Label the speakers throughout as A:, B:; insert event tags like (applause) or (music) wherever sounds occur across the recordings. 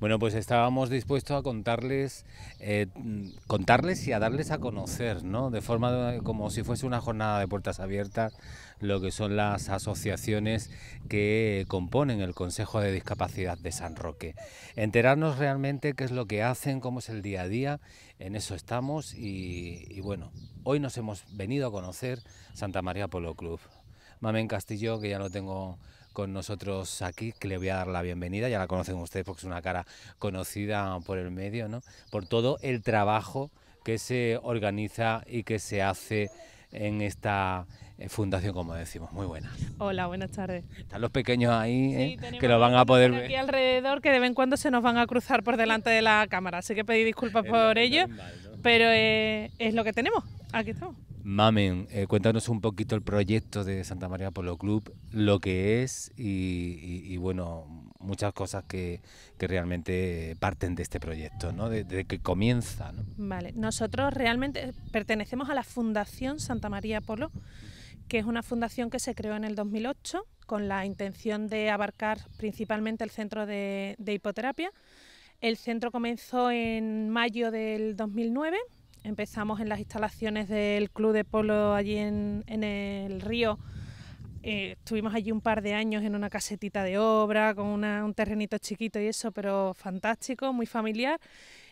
A: Bueno, pues estábamos dispuestos a contarles, eh, contarles y a darles a conocer, ¿no? De forma como si fuese una jornada de puertas abiertas, lo que son las asociaciones que componen el Consejo de Discapacidad de San Roque. Enterarnos realmente qué es lo que hacen, cómo es el día a día, en eso estamos y, y bueno, hoy nos hemos venido a conocer Santa María Polo Club. Mamen Castillo, que ya lo tengo con nosotros aquí, que le voy a dar la bienvenida, ya la conocen ustedes porque es una cara conocida por el medio, ¿no? Por todo el trabajo que se organiza y que se hace en esta eh, fundación, como decimos. Muy buena.
B: Hola, buenas tardes.
A: Están los pequeños ahí, ¿eh? que lo van a poder ver. Aquí
B: alrededor, que de vez en cuando se nos van a cruzar por delante de la cámara, así que pedí disculpas por ello, pero eh, es lo que tenemos. Aquí estamos.
A: Mamen, eh, cuéntanos un poquito el proyecto de Santa María Polo Club, lo que es y, bueno, muchas cosas que, realmente parten de este proyecto, ¿no? de que comienza, ¿no?
B: Vale, nosotros realmente pertenecemos a la Fundación Santa María Polo, que es una fundación que se creó en el 2008 con la intención de abarcar principalmente el centro de hipoterapia. El centro comenzó en mayo del 2009 Empezamos en las instalaciones del Club de Polo allí en, el río. Eh, estuvimos allí un par de años en una casetita de obra, con un terrenito chiquito y eso, pero fantástico, muy familiar.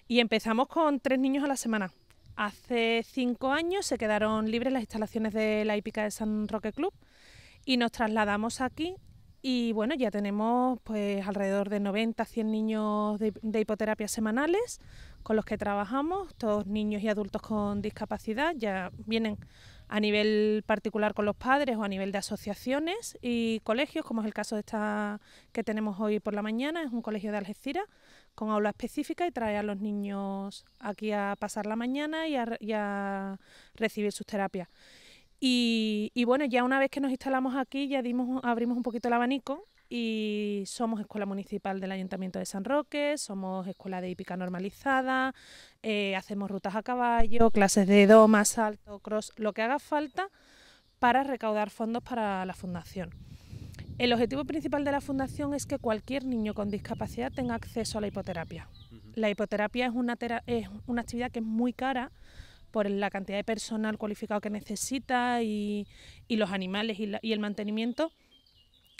B: Y empezamos con tres niños a la semana. Hace cinco años se quedaron libres las instalaciones de la hípica de San Roque Club y nos trasladamos aquí y bueno, ya tenemos pues alrededor de 90, 100 niños de, de hipoterapia semanales con los que trabajamos, todos niños y adultos con discapacidad, ya vienen a nivel particular con los padres o a nivel de asociaciones y colegios, como es el caso de esta que tenemos hoy por la mañana, es un colegio de Algeciras con aula específica y trae a los niños aquí a pasar la mañana y a, recibir sus terapias. Y, y, bueno, ya una vez que nos instalamos aquí, ya dimos, abrimos un poquito el abanico y somos escuela municipal del Ayuntamiento de San Roque, somos escuela de hípica normalizada, eh, hacemos rutas a caballo, clases de doma, más salto, cross, lo que haga falta para recaudar fondos para la fundación. El objetivo principal de la fundación es que cualquier niño con discapacidad tenga acceso a la hipoterapia. La hipoterapia es una, actividad que es muy cara por la cantidad de personal cualificado que necesita y, los animales y el mantenimiento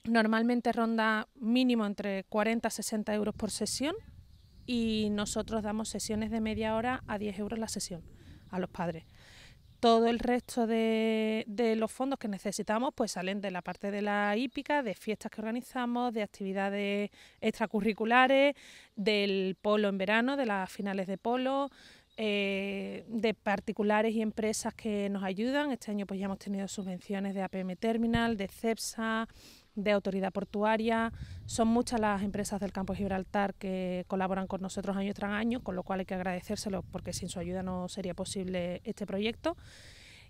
B: Normalmente ronda mínimo entre 40 a 60 euros por sesión y nosotros damos sesiones de media hora a 10 euros la sesión a los padres. Todo el resto de, los fondos que necesitamos pues salen de la parte de la hípica, de fiestas que organizamos, de actividades extracurriculares, del polo en verano, de las finales de polo, eh, de particulares y empresas que nos ayudan. Este año pues ya hemos tenido subvenciones de APM Terminal, de CEPSA, de autoridad portuaria. Son muchas las empresas del campo de Gibraltar que colaboran con nosotros año tras año, con lo cual hay que agradecérselo porque sin su ayuda no sería posible este proyecto.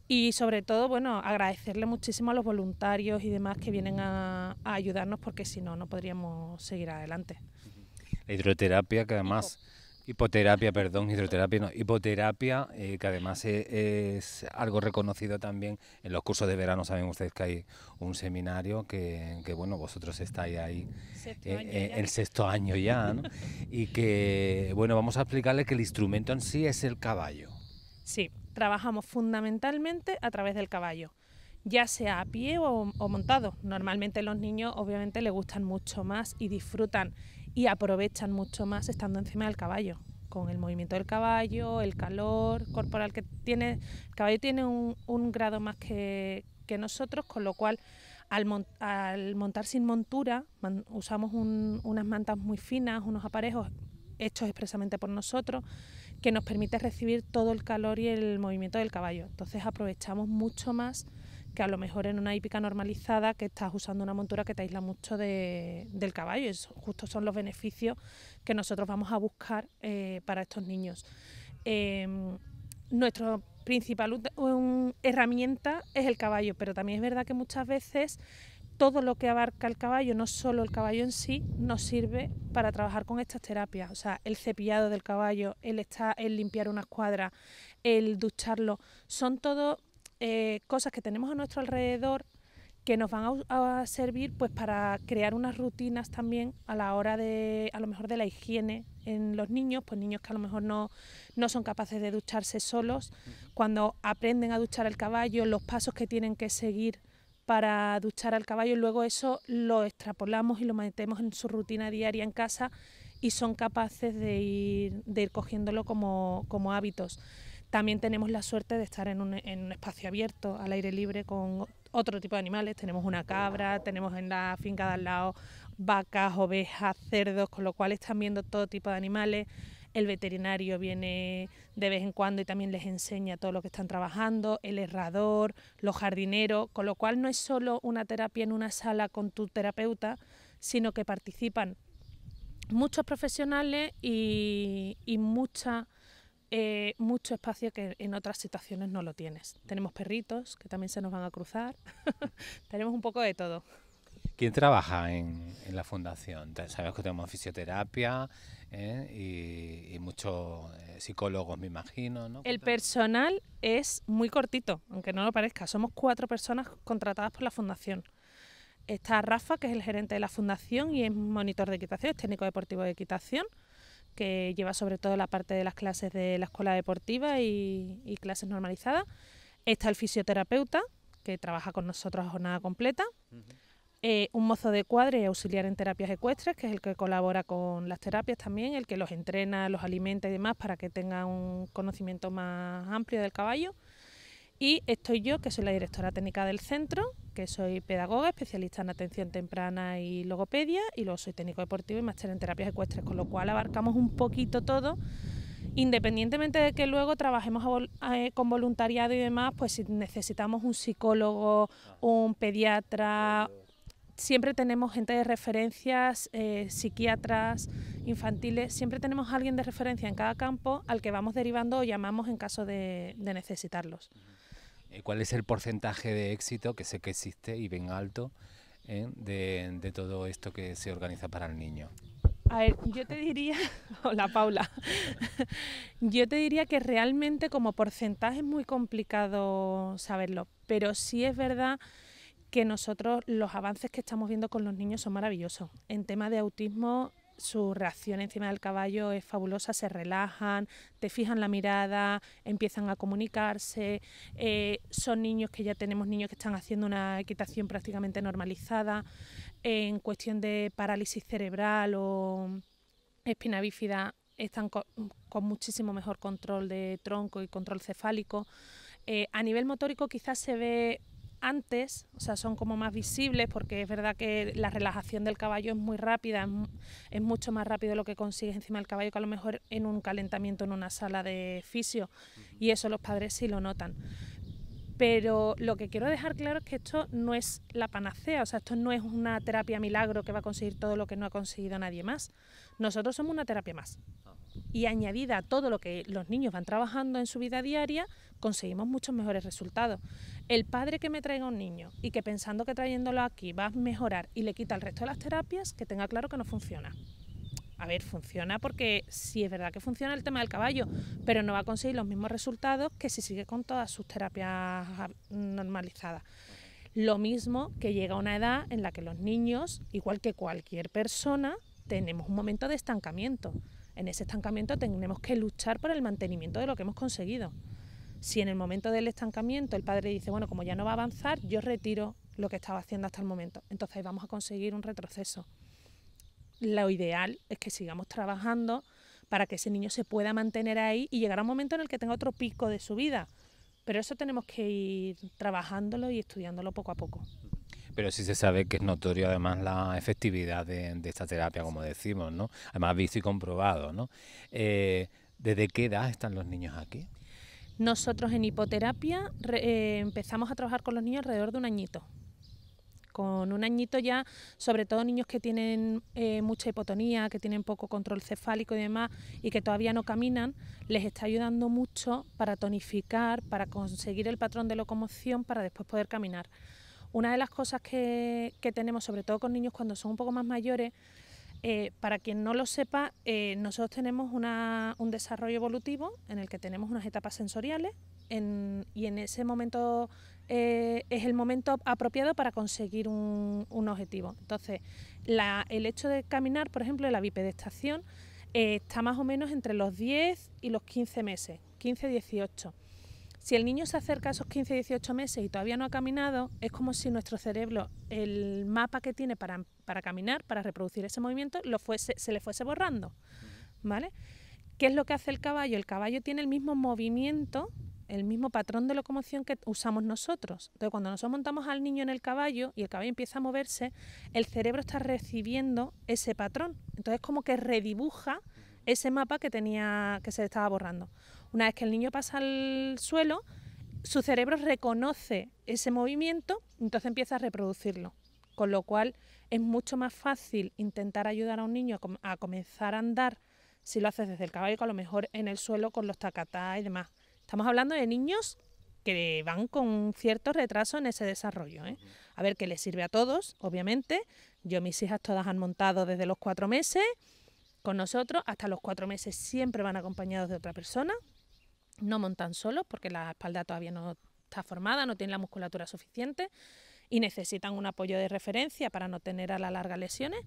B: Y sobre todo, bueno, agradecerle muchísimo a los voluntarios y demás que vienen a, a ayudarnos porque si no, no podríamos seguir adelante.
A: La hidroterapia que además... Hipoterapia, perdón, hidroterapia, no, hipoterapia, eh, que además e, es, algo reconocido también en los cursos de verano, saben ustedes que hay un seminario que, bueno, vosotros estáis ahí en eh, eh, el sexto año ya, ¿no? y que, bueno, vamos a explicarles que el instrumento en sí es el caballo.
B: Sí, trabajamos fundamentalmente a través del caballo, ya sea a pie o, o montado. Normalmente los niños obviamente les gustan mucho más y disfrutan y aprovechan mucho más estando encima del caballo, con el movimiento del caballo, el calor corporal que tiene. El caballo tiene un, grado más que, nosotros, con lo cual al, montar sin montura usamos unas mantas muy finas, unos aparejos hechos expresamente por nosotros, que nos permite recibir todo el calor y el movimiento del caballo. Entonces aprovechamos mucho más que a lo mejor en una hípica normalizada que estás usando una montura que te aísla mucho del caballo. Eso justo son los beneficios que nosotros vamos a buscar eh, para estos niños. ...nuestra em, nuestro principal herramienta es el caballo, pero también es verdad que muchas veces todo lo que abarca el caballo, no solo el caballo en sí, nos sirve para trabajar con estas terapias. O sea, el cepillado del caballo, el, el limpiar una escuadra, el ducharlo, son todo eh, cosas que tenemos a nuestro alrededor que nos van a, servir pues para crear unas rutinas también a la hora de a lo mejor de la higiene en los niños pues niños que a lo mejor no, son capaces de ducharse solos cuando aprenden a duchar al caballo los pasos que tienen que seguir para duchar al caballo luego eso lo extrapolamos y lo metemos en su rutina diaria en casa y son capaces de ir, de ir cogiéndolo como hábitos también tenemos la suerte de estar en un, espacio abierto, al aire libre, con otro tipo de animales. Tenemos una cabra, tenemos en la finca de al lado vacas, ovejas, cerdos, con lo cual están viendo todo tipo de animales. El veterinario viene de vez en cuando y también les enseña todo lo que están trabajando, el herrador, los jardineros, con lo cual no es solo una terapia en una sala con tu terapeuta, sino que participan muchos profesionales y, y muchas eh, mucho espacio que en otras situaciones no lo tienes. Tenemos perritos que también se nos van a cruzar, (laughs) tenemos un poco de todo.
A: ¿Quién trabaja en, la fundación? Sabes que tenemos fisioterapia ¿eh? y, muchos eh, psicólogos, me imagino.
B: El personal es muy cortito, aunque no lo parezca. Somos cuatro personas contratadas por la fundación. Está Rafa, que es el gerente de la fundación y es monitor de equitación, es técnico deportivo de equitación que lleva sobre todo la parte de las clases de la escuela deportiva y, clases normalizadas. Está el fisioterapeuta, que trabaja con nosotros a jornada completa. Eh, un mozo de cuadre y auxiliar en terapias ecuestres, que es el que colabora con las terapias también, el que los entrena, los alimenta y demás para que tengan un conocimiento más amplio del caballo. Y estoy yo, que soy la directora técnica del centro, que soy pedagoga, especialista en atención temprana y logopedia, y luego soy técnico deportivo y máster en terapias ecuestres, con lo cual abarcamos un poquito todo. Independientemente de que luego trabajemos eh, con voluntariado y demás, pues si necesitamos un psicólogo, un pediatra, siempre tenemos gente de referencias, eh, psiquiatras, infantiles, siempre tenemos alguien de referencia en cada campo al que vamos derivando o llamamos en caso de necesitarlos.
A: Eh, cuál es el porcentaje de éxito, que sé que existe y ven alto, ¿eh? de, de todo esto que se organiza para el niño.
B: A ver, yo te diría, (laughs) hola Paula, (laughs) yo te diría que realmente como porcentaje es muy complicado saberlo, pero sí es verdad que nosotros los avances que estamos viendo con los niños son maravillosos. En tema de autismo su reacción encima del caballo es fabulosa, se relajan, te fijan la mirada, empiezan a comunicarse, eh, son niños que ya tenemos niños que están haciendo una equitación prácticamente normalizada, en cuestión de parálisis cerebral o espina bífida están con, muchísimo mejor control de tronco y control cefálico. Eh, a nivel motórico quizás se ve antes, o sea, son como más visibles porque es verdad que la relajación del caballo es muy rápida, es mucho más rápido lo que consigues encima del caballo que a lo mejor en un calentamiento en una sala de fisio y eso los padres sí lo notan. Pero lo que quiero dejar claro es que esto no es la panacea, o sea, esto no es una terapia milagro que va a conseguir todo lo que no ha conseguido nadie más. Nosotros somos una terapia más, y añadida a todo lo que los niños van trabajando en su vida diaria, conseguimos muchos mejores resultados. El padre que me traiga un niño y que pensando que trayéndolo aquí va a mejorar y le quita el resto de las terapias, que tenga claro que no funciona. A ver, funciona porque si es verdad que funciona el tema del caballo, pero no va a conseguir los mismos resultados que si sigue con todas sus terapias ah, normalizadas. Lo mismo que llega una edad en la que los niños, igual que cualquier persona, tenemos un momento de estancamiento en ese estancamiento tenemos que luchar por el mantenimiento de lo que hemos conseguido. Si en el momento del estancamiento el padre dice, bueno, como ya no va a avanzar, yo retiro lo que estaba haciendo hasta el momento, entonces vamos a conseguir un retroceso. Lo ideal es que sigamos trabajando para que ese niño se pueda mantener ahí y llegar a un momento en el que tenga otro pico de su vida. Pero eso tenemos que ir trabajándolo y estudiándolo poco a poco.
A: Pero sí se sabe que es notorio además la efectividad de, esta terapia, como decimos, Además visto y comprobado, ¿no? Eh, ¿Desde qué edad están los niños aquí?
B: Nosotros en hipoterapia eh, empezamos a trabajar con los niños alrededor de un añito. Con un añito ya, sobre todo niños que tienen eh, mucha hipotonía, que tienen poco control cefálico y demás, y que todavía no caminan, les está ayudando mucho para tonificar, para conseguir el patrón de locomoción, para después poder caminar. Una de las cosas que, tenemos, sobre todo con niños cuando son un poco más mayores, eh, para quien no lo sepa, eh, nosotros tenemos un desarrollo evolutivo en el que tenemos unas etapas sensoriales y en ese momento eh, es el momento apropiado para conseguir un, objetivo. Entonces, el hecho de caminar, por ejemplo, la bipedestación está más o menos entre los 10 y los 15 meses, 15-18. Si el niño se acerca a esos 15, 18 meses y todavía no ha caminado, es como si nuestro cerebro, el mapa que tiene para, caminar, para reproducir ese movimiento, lo fuese, se le fuese borrando. ¿Vale? ¿Qué es lo que hace el caballo? El caballo tiene el mismo movimiento, el mismo patrón de locomoción que usamos nosotros. Entonces, cuando nosotros montamos al niño en el caballo y el caballo empieza a moverse, el cerebro está recibiendo ese patrón. Entonces, como que redibuja ese mapa que tenía que se estaba borrando. Una vez que el niño pasa al suelo, su cerebro reconoce ese movimiento, entonces empieza a reproducirlo. Con lo cual es mucho más fácil intentar ayudar a un niño a comenzar a andar si lo haces desde el caballo, a lo mejor en el suelo con los tacatás y demás. Estamos hablando de niños que van con cierto retraso en ese desarrollo. ¿eh? A ver, qué les sirve a todos, obviamente. Yo, mis hijas todas han montado desde los cuatro meses con nosotros, hasta los cuatro meses siempre van acompañados de otra persona, no montan solos porque la espalda todavía no está formada, no tiene la musculatura suficiente y necesitan un apoyo de referencia para no tener a la larga lesiones.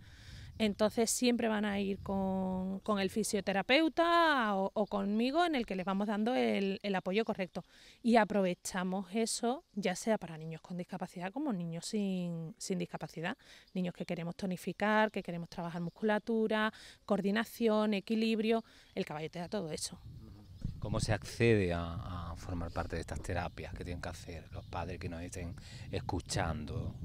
B: Entonces siempre van a ir con, con el fisioterapeuta o, conmigo en el que les vamos dando el, apoyo correcto. Y aprovechamos eso ya sea para niños con discapacidad como niños sin, sin discapacidad. Niños que queremos tonificar, que queremos trabajar musculatura, coordinación, equilibrio. El caballo te da todo eso.
A: ¿Cómo se accede a, formar parte de estas terapias que tienen que hacer los padres que nos estén escuchando?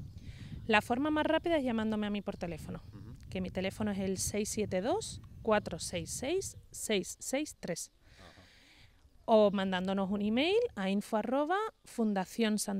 B: La forma más rápida es llamándome a mí por teléfono, que mi teléfono es el 672-466-663. O mandándonos un email a info Eso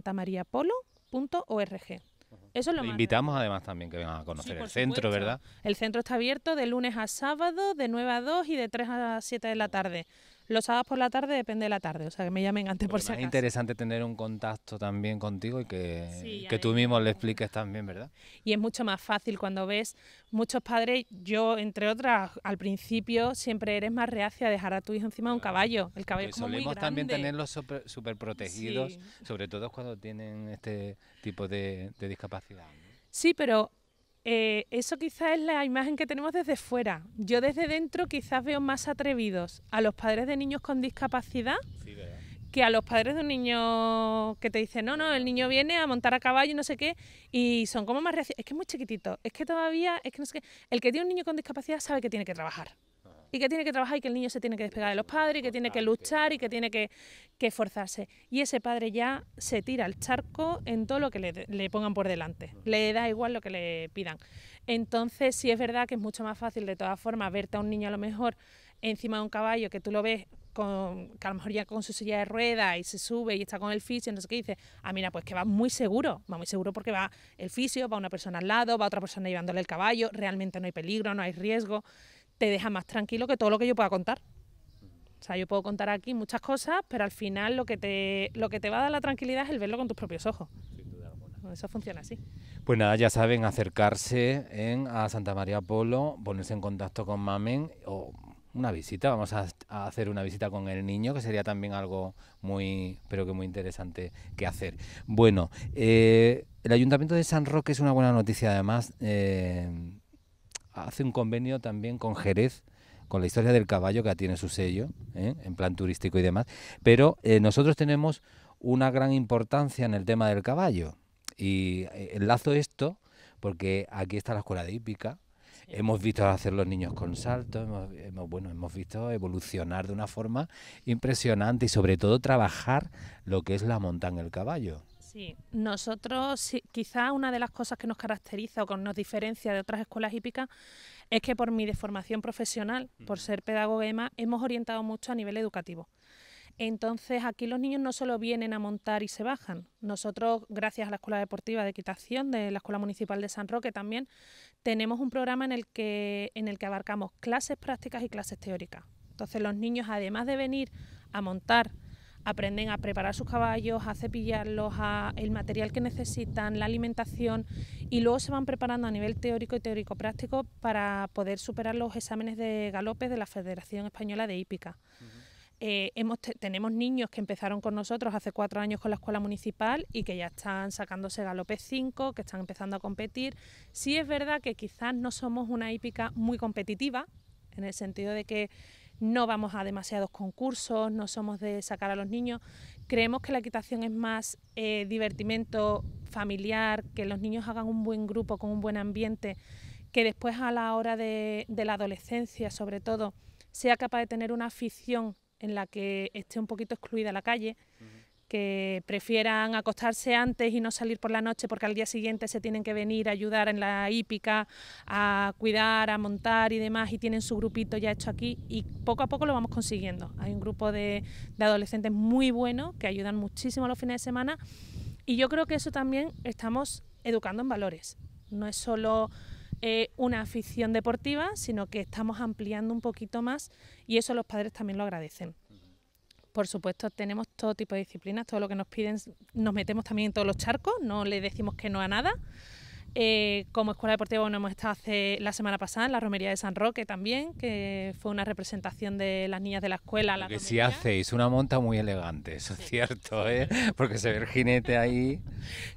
B: es lo Le invitamos
A: además también que vengan a conocer el centro, ¿verdad?
B: El centro está abierto de lunes a sábado, de 9 a 2 y de 3 a 7 de la tarde. Los sábados por la tarde depende de la tarde, o sea que me
A: llamen antes por si Es interesante tener un contacto también contigo y que, tú mismo le expliques también, ¿verdad?
B: Y es mucho más fácil cuando ves muchos padres, yo entre otras, al principio siempre eres más reacia a dejar a tu hijo encima de un caballo. El caballo es como solemos muy también tenerlos
A: súper protegidos, sobre todo cuando tienen este tipo de, discapacidad.
B: Sí, pero eh, eso quizás es la imagen que tenemos desde fuera. Yo desde dentro quizás veo más atrevidos a los padres de niños con discapacidad que a los padres de un niño que te dicen, no, no, el niño viene a montar a caballo y no sé qué, y son como más Es que es muy chiquitito, es que todavía, es que no sé qué. El que tiene un niño con discapacidad sabe que tiene que trabajar que tiene que trabajar y que el niño se tiene que despegar de los padres y que tiene que luchar y que tiene que, que esforzarse. Y ese padre ya se tira al charco en todo lo que le, pongan por delante. Le da igual lo que le pidan. Entonces si es verdad que es mucho más fácil de todas formas verte a un niño a lo mejor encima de un caballo que tú lo ves con, que a lo mejor ya con su silla de ruedas y se sube y está con el fisio, no sé qué, dice, ah, mira, pues que va muy seguro, va muy seguro porque va el fisio, va una persona al lado, va otra persona llevándole el caballo, realmente no hay peligro, no hay riesgo te deja más tranquilo que todo lo que yo pueda contar. O sea, yo puedo contar aquí muchas cosas, pero al final lo que te, lo que te va a dar la tranquilidad es el verlo con tus propios ojos. Eso funciona así.
A: Pues nada, ya saben, acercarse en, a Santa María Polo, ponerse en contacto con Mamen o una visita, vamos a, hacer una visita con el niño, que sería también algo muy, pero que muy interesante que hacer. Bueno, eh, el Ayuntamiento de San Roque es una buena noticia además. Eh, hace un convenio también con Jerez, con la historia del caballo que tiene su sello, ¿eh? en plan turístico y demás. Pero eh, nosotros tenemos una gran importancia en el tema del caballo. Y eh, enlazo esto porque aquí está la escuela de hípica. Hemos visto hacer los niños con saltos, hemos, bueno, hemos visto evolucionar de una forma impresionante y sobre todo trabajar lo que es la en el caballo.
B: Sí, nosotros quizá una de las cosas que nos caracteriza o que nos diferencia de otras escuelas hípicas es que por mi deformación profesional, por ser pedagoga hemos orientado mucho a nivel educativo. Entonces aquí los niños no solo vienen a montar y se bajan. Nosotros, gracias a la Escuela Deportiva de Equitación de la Escuela Municipal de San Roque también, tenemos un programa en el que, en el que abarcamos clases prácticas y clases teóricas. Entonces los niños, además de venir a montar, aprenden a preparar sus caballos, a cepillarlos, a el material que necesitan, la alimentación y luego se van preparando a nivel teórico y teórico práctico para poder superar los exámenes de galopes de la Federación Española de Hípica. Eh, tenemos niños que empezaron con nosotros hace cuatro años con la escuela municipal y que ya están sacándose galope 5, que están empezando a competir. Sí es verdad que quizás no somos una hípica muy competitiva, en el sentido de que no vamos a demasiados concursos, no somos de sacar a los niños. Creemos que la equitación es más divertimiento eh, divertimento familiar, que los niños hagan un buen grupo con un buen ambiente, que después a la hora de, la adolescencia sobre todo sea capaz de tener una afición en la que esté un poquito excluida la calle que prefieran acostarse antes y no salir por la noche porque al día siguiente se tienen que venir a ayudar en la hípica, a cuidar, a montar y demás, y tienen su grupito ya hecho aquí y poco a poco lo vamos consiguiendo. Hay un grupo de, adolescentes muy buenos que ayudan muchísimo los fines de semana y yo creo que eso también estamos educando en valores. No es solo eh, una afición deportiva, sino que estamos ampliando un poquito más y eso los padres también lo agradecen. Por supuesto, tenemos todo tipo de disciplinas, todo lo que nos piden, nos metemos también en todos los charcos, no le decimos que no a nada. Eh, como Escuela Deportiva, bueno, hemos estado hace, la semana pasada en la Romería de San Roque también, que fue una representación de las niñas de la escuela. que
A: si hacéis una monta muy elegante, eso es cierto, ¿eh? porque se ve el jinete ahí.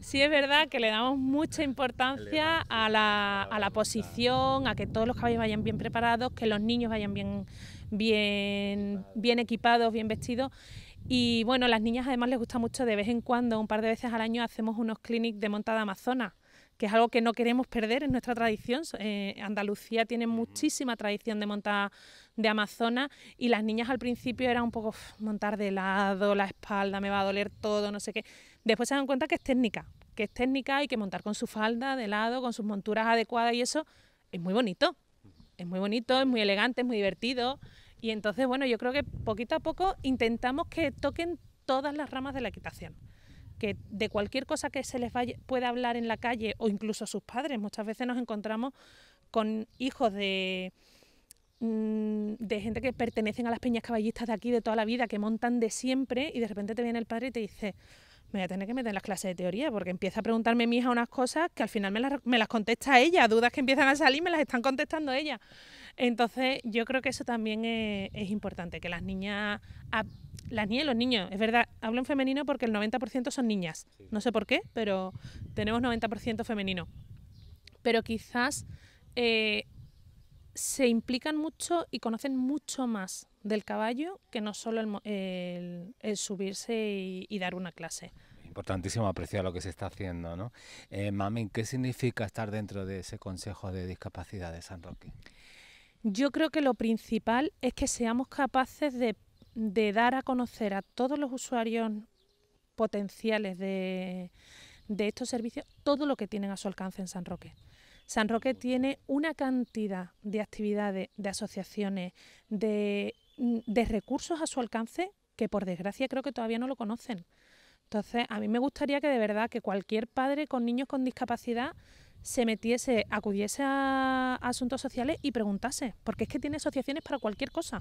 B: Sí, es verdad que le damos mucha importancia a la, posición, a que todos los caballos vayan bien preparados, que los niños vayan bien, bien, bien equipados, bien vestidos. Y bueno, las niñas además les gusta mucho, de vez en cuando, un par de veces al año, hacemos unos clinics de montada amazona que es algo que no queremos perder en nuestra tradición. Eh, Andalucía tiene muchísima tradición de montar de Amazonas y las niñas al principio era un poco montar de lado, la espalda, me va a doler todo, no sé qué. Después se dan cuenta que es técnica, que es técnica, y que montar con su falda de lado, con sus monturas adecuadas y eso es muy bonito. Es muy bonito, es muy elegante, es muy divertido. Y entonces, bueno, yo creo que poquito a poco intentamos que toquen todas las ramas de la equitación que de cualquier cosa que se les vaya, pueda hablar en la calle o incluso a sus padres, muchas veces nos encontramos con hijos de, mm, de gente que pertenecen a las peñas caballistas de aquí de toda la vida, que montan de siempre y de repente te viene el padre y te dice, me voy a tener que meter en las clases de teoría, porque empieza a preguntarme mi hija unas cosas que al final me las, contesta ella, dudas que empiezan a salir me las están contestando ella. Entonces yo creo que eso también es, importante, que las niñas, las niñas y los niños, es verdad, hablo en femenino porque el 90% son niñas, no sé por qué, pero tenemos 90% femenino. Pero quizás eh, se implican mucho y conocen mucho más del caballo que no solo el, subirse y, dar una clase.
A: Importantísimo apreciar lo que se está haciendo, ¿no? Eh, Mami, ¿qué significa estar dentro de ese Consejo de Discapacidad de San Roque?
B: Yo creo que lo principal es que seamos capaces de, dar a conocer a todos los usuarios potenciales de estos servicios todo lo que tienen a su alcance en San Roque. San Roque tiene una cantidad de actividades, de asociaciones, de Mm, de recursos a su alcance que por desgracia creo que todavía no lo conocen. Entonces, a mí me gustaría que de verdad que cualquier padre con niños con discapacidad se metiese, acudiese a asuntos sociales y preguntase, porque es que tiene asociaciones para cualquier cosa,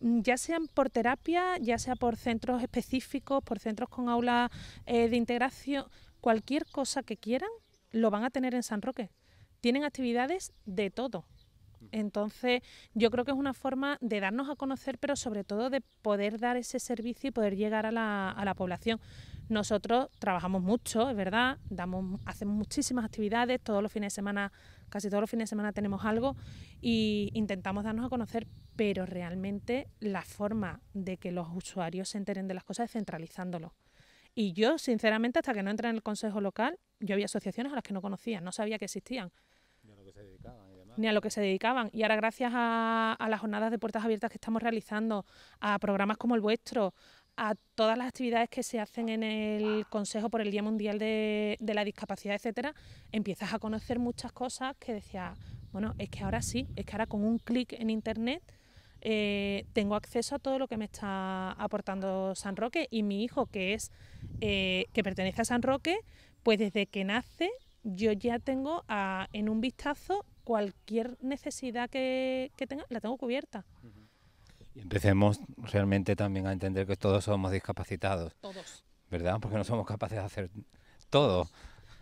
B: mm, ya sean por terapia, ya sea por centros específicos, por centros con aulas eh, de integración, cualquier cosa que quieran, lo van a tener en San Roque. Tienen actividades de todo. Entonces, yo creo que es una forma de darnos a conocer, pero sobre todo de poder dar ese servicio y poder llegar a la, población. Nosotros trabajamos mucho, es verdad, damos, hacemos muchísimas actividades, todos los fines de semana, casi todos los fines de semana tenemos algo e intentamos darnos a conocer, pero realmente la forma de que los usuarios se enteren de las cosas es centralizándolo. Y yo, sinceramente, hasta que no entré en el consejo local, yo había asociaciones a las que no conocía, no sabía que existían. Yo que se ni a lo que se dedicaban. Y ahora gracias a, las jornadas de puertas abiertas que estamos realizando, a programas como el vuestro, a todas las actividades que se hacen en el Consejo por el Día Mundial de, la Discapacidad, etcétera, empiezas a conocer muchas cosas que decía bueno, es que ahora sí, es que ahora con un clic en internet eh, tengo acceso a todo lo que me está aportando San Roque y mi hijo que es eh, que pertenece a San Roque, pues desde que nace yo ya tengo en un vistazo cualquier necesidad que, tenga, la tengo cubierta.
A: Y empecemos realmente también a entender que todos somos discapacitados. Todos. ¿Verdad? Porque no somos capaces de hacer todo.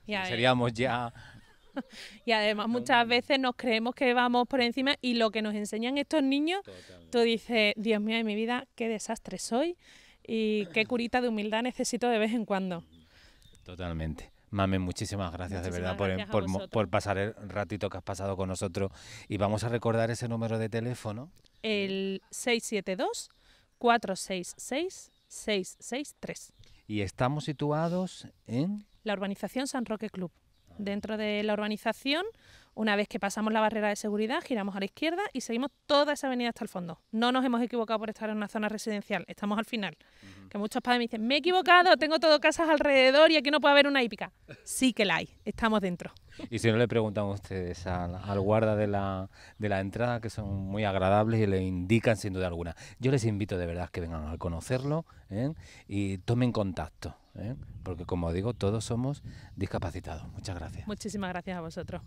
A: Seríamos ya... (laughs)
B: Y además muchas veces nos creemos que vamos por encima y lo que nos enseñan estos niños, tú dices, Dios mío de mi vida, qué desastre soy y qué curita de humildad necesito de vez en cuando.
A: Totalmente. Mami, muchísimas gracias de verdad por, por, pasar el ratito que has pasado con nosotros. Y vamos a recordar ese número de teléfono.
B: El 672-466-663.
A: Y estamos situados en...
B: La urbanización San Roque Club. Dentro de la urbanización una vez que pasamos la barrera de seguridad, giramos a la izquierda y seguimos toda esa avenida hasta el fondo. No nos hemos equivocado por estar en una zona residencial, estamos al final. Que muchos padres me dicen, me he equivocado, tengo todo casas alrededor y aquí no puede haber una hípica. Sí que la hay, estamos dentro.
A: Y si no le preguntan ustedes al, guarda de la, entrada, que son muy agradables y le indican sin duda alguna. Yo les invito de verdad que vengan a conocerlo ¿eh? y tomen contacto. ¿eh? Porque como digo, todos somos discapacitados. Muchas gracias.
B: Muchísimas gracias a vosotros.